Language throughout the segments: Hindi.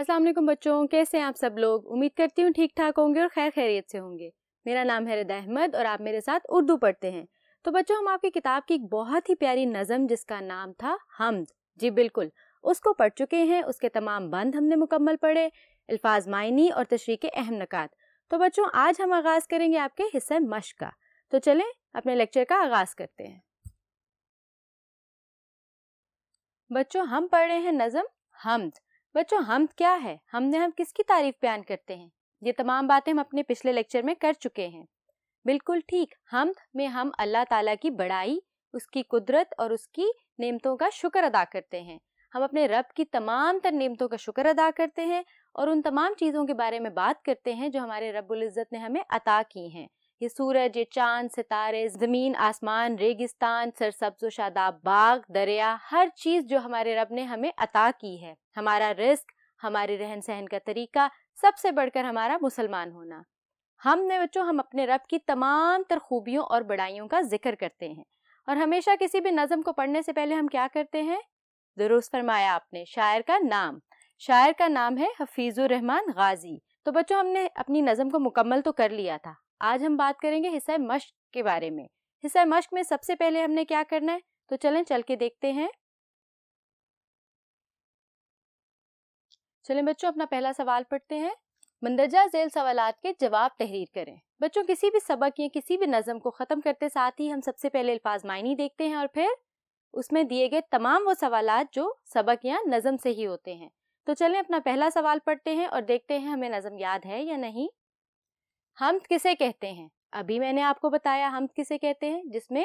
अस्सलाम वालेकुम बच्चों कैसे हैं आप सब लोग उम्मीद करती हूँ ठीक ठाक होंगे और खैर खैरियत से होंगे मेरा नाम है रदा अहमद और आप मेरे साथ उर्दू पढ़ते हैं तो बच्चों हम आपकी किताब की एक बहुत ही प्यारी नज़म जिसका नाम था हमद जी बिल्कुल उसको पढ़ चुके हैं उसके तमाम बंद हमने मुकम्मल पढ़े अल्फाज मायनी और तशरी के अहम नकात तो बच्चों आज हम आगाज़ करेंगे आपके हिस्से मश का तो चलें अपने लेक्चर का आगाज़ करते हैं बच्चों हम पढ़ रहे हैं नज़म हमद बच्चों हम क्या है हमने हम किसकी तारीफ बयान करते हैं ये तमाम बातें हम अपने पिछले लेक्चर में कर चुके हैं बिल्कुल ठीक हम में हम अल्लाह ताला की बड़ाई उसकी कुदरत और उसकी नेमतों का शुक्र अदा करते हैं हम अपने रब की तमाम तर नेमतों का शुक्र अदा करते हैं और उन तमाम चीज़ों के बारे में बात करते हैं जो हमारे रब्बुल इज़्ज़त ने हमें अता की हैं ये सूरज ये चांद सितारे जमीन आसमान रेगिस्तान सरसब्ज शादाब बाग दरिया हर चीज जो हमारे रब ने हमें अता की है हमारा रिस्क हमारे रहन सहन का तरीका सबसे बढ़कर हमारा मुसलमान होना हमने बच्चों हम अपने रब की तमाम तर खूबियों और बड़ाइयों का जिक्र करते हैं और हमेशा किसी भी नज़म को पढ़ने से पहले हम क्या करते हैं दुरुस्त फरमाया आपने शायर का नाम शायर का नाम है हफीज़ुर रहमान गाजी तो बच्चों हमने अपनी नज़म को मुकम्मल तो कर लिया था आज हम बात करेंगे हिस्सा मश्क के बारे में हिस्सा मश्क में सबसे पहले हमने क्या करना है तो चलें चल के देखते हैं चलें बच्चों अपना पहला सवाल पढ़ते हैं मंदरजा जेल सवाल के जवाब तहरीर करें बच्चों किसी भी सबक या किसी भी नज़म को ख़त्म करते साथ ही हम सबसे पहले अल्फाज मायनी देखते हैं और फिर उसमें दिए गए तमाम वो सवाल जो सबक या नज़म से ही होते हैं तो चलें अपना पहला सवाल पढ़ते हैं और देखते हैं हमें नज़म याद है या नहीं हम किसे कहते हैं अभी मैंने आपको बताया हम किसे कहते हैं जिसमें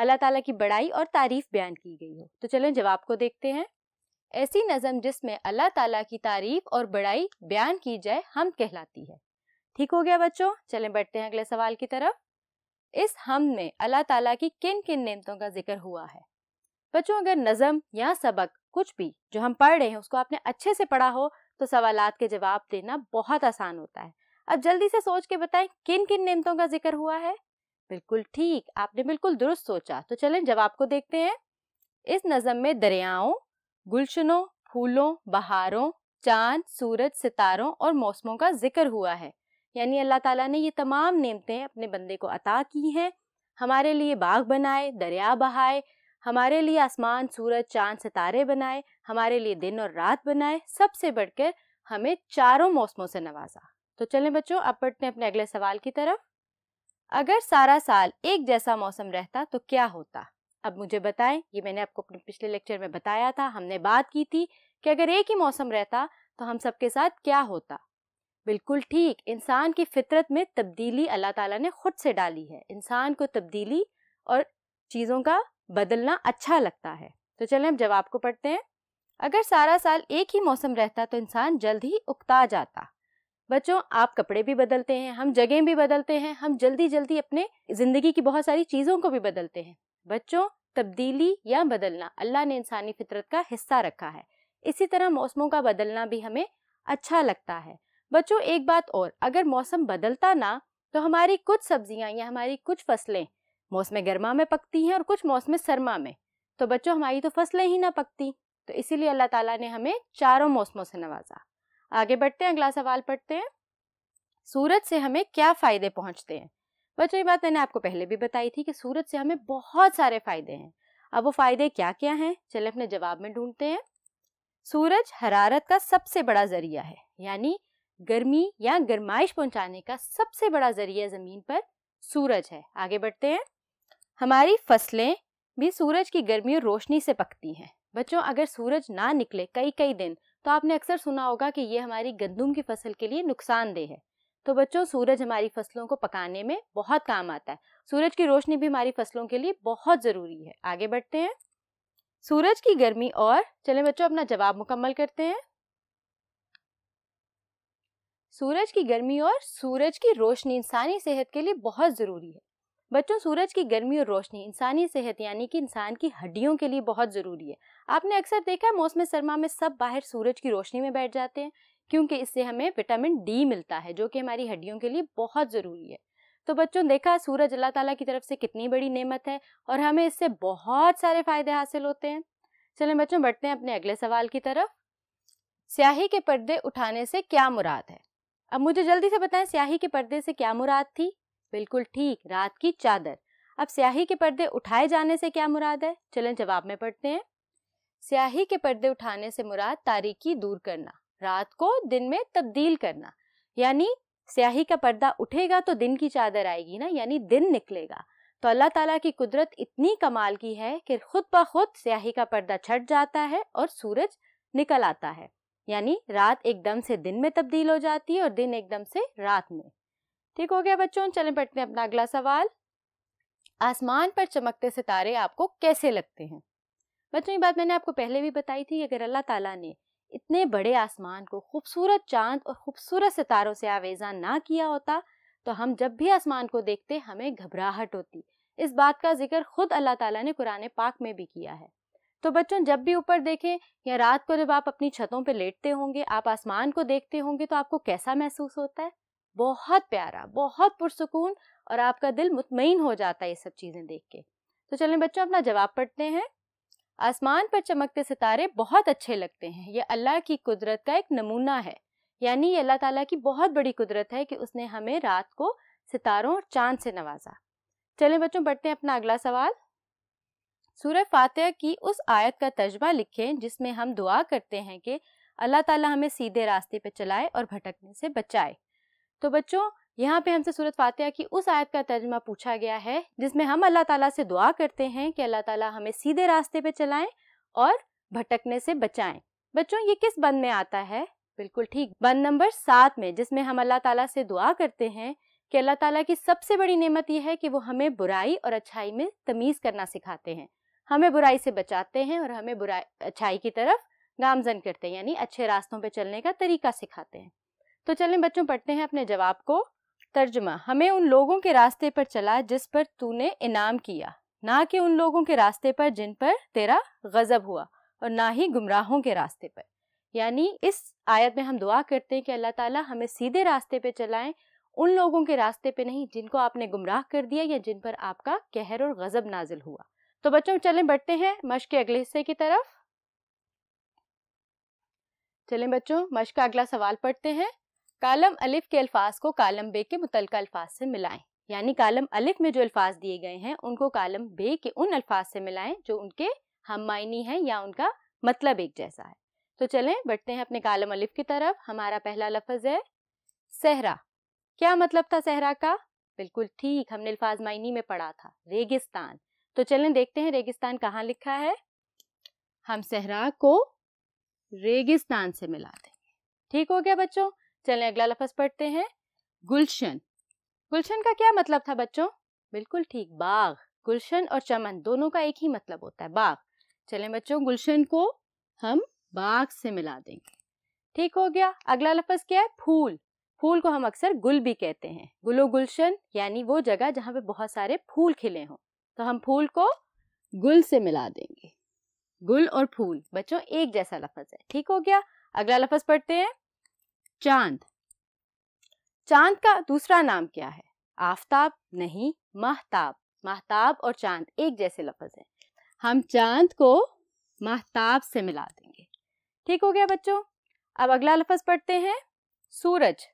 अल्लाह ताला की बड़ाई और तारीफ बयान की गई हो तो चलो जवाब को देखते हैं ऐसी नज़म जिसमें अल्लाह ताला की तारीफ और बड़ाई बयान की जाए हम कहलाती है ठीक हो गया बच्चों चलें बढ़ते हैं अगले सवाल की तरफ इस हम में अल्लाह ताला की किन किन नेमतों का जिक्र हुआ है बच्चों अगर नज़म या सबक कुछ भी जो हम पढ़ रहे हैं उसको आपने अच्छे से पढ़ा हो तो सवालात के जवाब देना बहुत आसान होता है अब जल्दी से सोच के बताएं किन किन नियमतों का जिक्र हुआ है बिल्कुल ठीक आपने बिल्कुल दुरुस्त सोचा तो चलें जवाब को देखते हैं इस नज़म में दरियाओं गुलशनों फूलों बहारों चांद सूरज सितारों और मौसमों का जिक्र हुआ है यानी अल्लाह ताला ने ये तमाम नेमतें अपने बंदे को अता की हैं हमारे लिए बाग बनाए दरिया बहाए हमारे लिए आसमान सूरज चांद सितारे बनाए हमारे लिए दिन और रात बनाए सबसे बढ़कर हमें चारों मौसमों से नवाजा तो चलें बच्चों अब पढ़ते हैं अपने अगले सवाल की तरफ अगर सारा साल एक जैसा मौसम रहता तो क्या होता अब मुझे बताएं ये मैंने आपको अपने पिछले लेक्चर में बताया था हमने बात की थी कि अगर एक ही मौसम रहता तो हम सबके साथ क्या होता बिल्कुल ठीक इंसान की फितरत में तब्दीली अल्लाह ताला ने खुद से डाली है इंसान को तब्दीली और चीज़ों का बदलना अच्छा लगता है तो चलें हम जवाब को पढ़ते हैं अगर सारा साल एक ही मौसम रहता तो इंसान जल्द ही उकता जाता बच्चों आप कपड़े भी बदलते हैं हम जगह भी बदलते हैं हम जल्दी जल्दी अपने ज़िंदगी की बहुत सारी चीज़ों को भी बदलते हैं बच्चों तब्दीली या बदलना अल्लाह ने इंसानी फितरत का हिस्सा रखा है इसी तरह मौसमों का बदलना भी हमें अच्छा लगता है बच्चों एक बात और अगर मौसम बदलता ना तो हमारी कुछ सब्जियां या हमारी कुछ फसलें मौसम गर्मा में पकती हैं और कुछ मौसम सरमा में तो बच्चों हमारी तो फसलें ही ना पकती तो इसीलिए अल्लाह ताला ने हमें चारों मौसमों से नवाजा आगे बढ़ते हैं अगला सवाल पढ़ते हैं सूरज से हमें क्या फ़ायदे पहुंचते हैं बच्चों ये बात मैंने आपको पहले भी बताई थी कि सूरज से हमें बहुत सारे फ़ायदे हैं अब वो फ़ायदे क्या क्या हैं चले अपने जवाब में ढूंढते हैं सूरज हरारत का सबसे बड़ा ज़रिया है यानी गर्मी या गर्माइश पहुंचाने का सबसे बड़ा ज़रिया ज़मीन पर सूरज है आगे बढ़ते हैं हमारी फसलें भी सूरज की गर्मी और रोशनी से पकती हैं बच्चों अगर सूरज ना निकले कई कई दिन तो आपने अक्सर सुना होगा कि ये हमारी गंदुम की फसल के लिए नुकसानदेह है तो बच्चों सूरज हमारी फसलों को पकाने में बहुत काम आता है सूरज की रोशनी भी हमारी फसलों के लिए बहुत ज़रूरी है आगे बढ़ते हैं सूरज की गर्मी और चले बच्चों अपना जवाब मुकम्मल करते हैं सूरज की गर्मी और सूरज की रोशनी इंसानी सेहत के लिए बहुत ज़रूरी है बच्चों सूरज की गर्मी और रोशनी इंसानी सेहत यानी कि इंसान की हड्डियों के लिए बहुत ज़रूरी है आपने अक्सर देखा है मौसम सरमा में सब बाहर सूरज की रोशनी में बैठ जाते हैं क्योंकि इससे हमें विटामिन डी मिलता है जो कि हमारी हड्डियों के लिए बहुत ज़रूरी है तो बच्चों देखा सूरज अल्लाह ताला की तरफ से कितनी बड़ी नेमत है और हमें इससे बहुत सारे फ़ायदे हासिल होते हैं चलें बच्चों बढ़ते हैं अपने अगले सवाल की तरफ स्याही के पर्दे उठाने से क्या मुराद है अब मुझे जल्दी से बताएं स्याही के पर्दे से क्या मुराद थी बिल्कुल ठीक रात की चादर अब स्याही के पर्दे उठाए जाने से क्या मुराद है चलें जवाब में पढ़ते हैं स्याही के पर्दे उठाने से मुराद तारीकी दूर करना रात को दिन में तब्दील करना यानी स्याही का पर्दा उठेगा तो दिन की चादर आएगी ना यानी दिन निकलेगा तो अल्लाह ताला की कुदरत इतनी कमाल की है कि खुद ब खुद स्याही का पर्दा छट जाता है और सूरज निकल आता है यानी रात एकदम से दिन में तब्दील हो जाती है और दिन एकदम से रात में ठीक हो गया बच्चों चलें बैठते हैं अपना अगला सवाल आसमान पर चमकते सितारे आपको कैसे लगते हैं बच्चों ये बात मैंने आपको पहले भी बताई थी अगर अल्लाह ताला ने इतने बड़े आसमान को खूबसूरत चांद और खूबसूरत सितारों से आवेजा ना किया होता तो हम जब भी आसमान को देखते हमें घबराहट होती इस बात का जिक्र खुद अल्लाह ताला ने कुरान पाक में भी किया है तो बच्चों जब भी ऊपर देखें या रात को जब आप अपनी छतों पर लेटते होंगे आप आसमान को देखते होंगे तो आपको कैसा महसूस होता है बहुत प्यारा बहुत पुरसकून और आपका दिल मुतमिन हो जाता है ये सब चीज़ें देख के तो चलें बच्चों अपना जवाब पढ़ते हैं आसमान पर चमकते सितारे बहुत अच्छे लगते हैं ये अल्लाह की कुदरत का एक नमूना है यानी ये अल्लाह ताला की बहुत बड़ी कुदरत है कि उसने हमें रात को सितारों और चांद से नवाजा चलें बच्चों बढ़ते हैं अपना अगला सवाल सूर्य फातह की उस आयत का तजबा लिखें जिसमें हम दुआ करते हैं कि अल्लाह ताला हमें सीधे रास्ते पर चलाए और भटकने से बचाए तो बच्चों यहाँ पे हमसे सूरत फातिहा की उस आयत का तर्जमा पूछा गया है जिसमें हम अल्लाह ताला से दुआ करते हैं कि अल्लाह ताला हमें सीधे रास्ते पे चलाएं और भटकने से बचाएं बच्चों ये किस बंद में आता है बिल्कुल ठीक बंद नंबर सात में जिसमें हम अल्लाह ताला से दुआ करते हैं कि अल्लाह ताला की सबसे बड़ी नेमत यह है कि वो हमें बुराई और अच्छाई में तमीज़ करना सिखाते हैं हमें बुराई से बचाते हैं और हमें बुराई अच्छाई की तरफ गामजन करते हैं यानी अच्छे रास्तों पर चलने का तरीका सिखाते हैं तो चलें बच्चों पढ़ते हैं अपने जवाब को तर्जमा हमें उन लोगों के रास्ते पर चला जिस पर तूने इनाम किया ना कि उन लोगों के रास्ते पर जिन पर तेरा गज़ब हुआ और ना ही गुमराहों के रास्ते पर यानी इस आयत में हम दुआ करते हैं कि अल्लाह ताला हमें सीधे रास्ते पे चलाएं उन लोगों के रास्ते पे नहीं जिनको आपने गुमराह कर दिया या जिन पर आपका कहर और गज़ब नाजिल हुआ तो बच्चों चलें बढ़ते हैं मश के अगले हिस्से की तरफ चलें बच्चों मश का अगला सवाल पढ़ते हैं कालम अलिफ के अल्फाज को कालम बे के मुतलका अल्फाज से मिलाएं यानी कालम अलिफ में जो अल्फाज दिए गए हैं उनको कालम बे के उन अल्फाज से मिलाएं जो उनके हम मायनी हैं या उनका मतलब एक जैसा है तो चलें बढ़ते हैं अपने कालम अलिफ की तरफ हमारा पहला लफज है सहरा क्या मतलब था सहरा का बिल्कुल ठीक हमने अल्फाज मायनी में पढ़ा था रेगिस्तान तो चलें देखते हैं रेगिस्तान कहाँ लिखा है हम सहरा को रेगिस्तान से मिलाते ठीक हो गया बच्चों चलें अगला लफज पढ़ते हैं गुलशन गुलशन का क्या मतलब था बच्चों बिल्कुल ठीक बाग गुलशन और चमन दोनों का एक ही मतलब होता है बाग चलें बच्चों गुलशन को हम बाग से मिला देंगे ठीक हो गया अगला लफज क्या है फूल फूल को हम अक्सर गुल भी कहते हैं गुलो गुलशन यानी वो जगह जहाँ पे बहुत सारे फूल खिले हों तो हम फूल को गुल से मिला देंगे गुल और फूल बच्चों एक जैसा लफज है ठीक हो गया अगला लफज पढ़ते हैं चांद चांद का दूसरा नाम क्या है आफताब नहीं महताब महताब और चांद एक जैसे लफज हैं हम चांद को महताब से मिला देंगे ठीक हो गया बच्चों अब अगला लफज पढ़ते हैं सूरज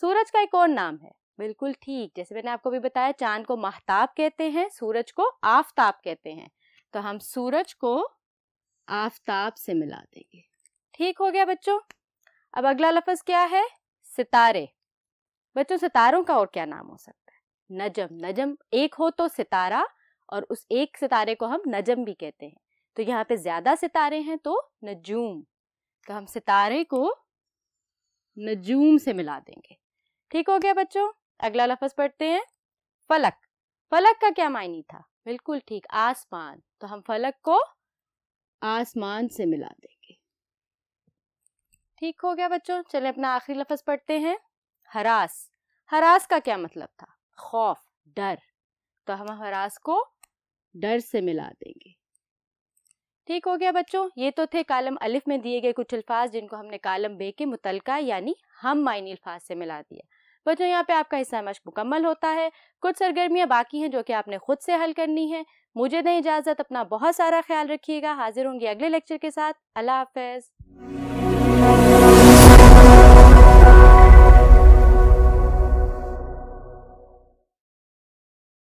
सूरज का एक और नाम है बिल्कुल ठीक जैसे मैंने आपको भी बताया चांद को महताब कहते हैं सूरज को आफताब कहते हैं तो हम सूरज को आफताब से मिला देंगे ठीक हो गया बच्चों अब अगला लफज क्या है सितारे बच्चों सितारों का और क्या नाम हो सकता है नजम नजम एक हो तो सितारा और उस एक सितारे को हम नजम भी कहते हैं तो यहाँ पे ज्यादा सितारे हैं तो नजूम तो हम सितारे को नजूम से मिला देंगे ठीक हो गया बच्चों अगला लफज पढ़ते हैं फलक फलक का क्या मायने था बिल्कुल ठीक आसमान तो हम फलक को आसमान से मिला देंगे ठीक हो गया बच्चों चले अपना आखिरी लफज पढ़ते हैं हरास हरास का क्या मतलब था खौफ डर तो हम हरास को डर से मिला देंगे ठीक हो गया बच्चों ये तो थे कालम अलिफ में दिए गए कुछ अल्फाज जिनको हमने कालम बे के मुतलका यानी हम मायने अल्फाज से मिला दिया बच्चों यहाँ पे आपका हिस्सा मश मुकम्मल होता है कुछ सरगर्मियाँ बाकी हैं जो कि आपने खुद से हल करनी है मुझे दें इजाज़त अपना बहुत सारा ख्याल रखिएगा हाजिर होंगी अगले लेक्चर के साथ अल्लाह हाफिज़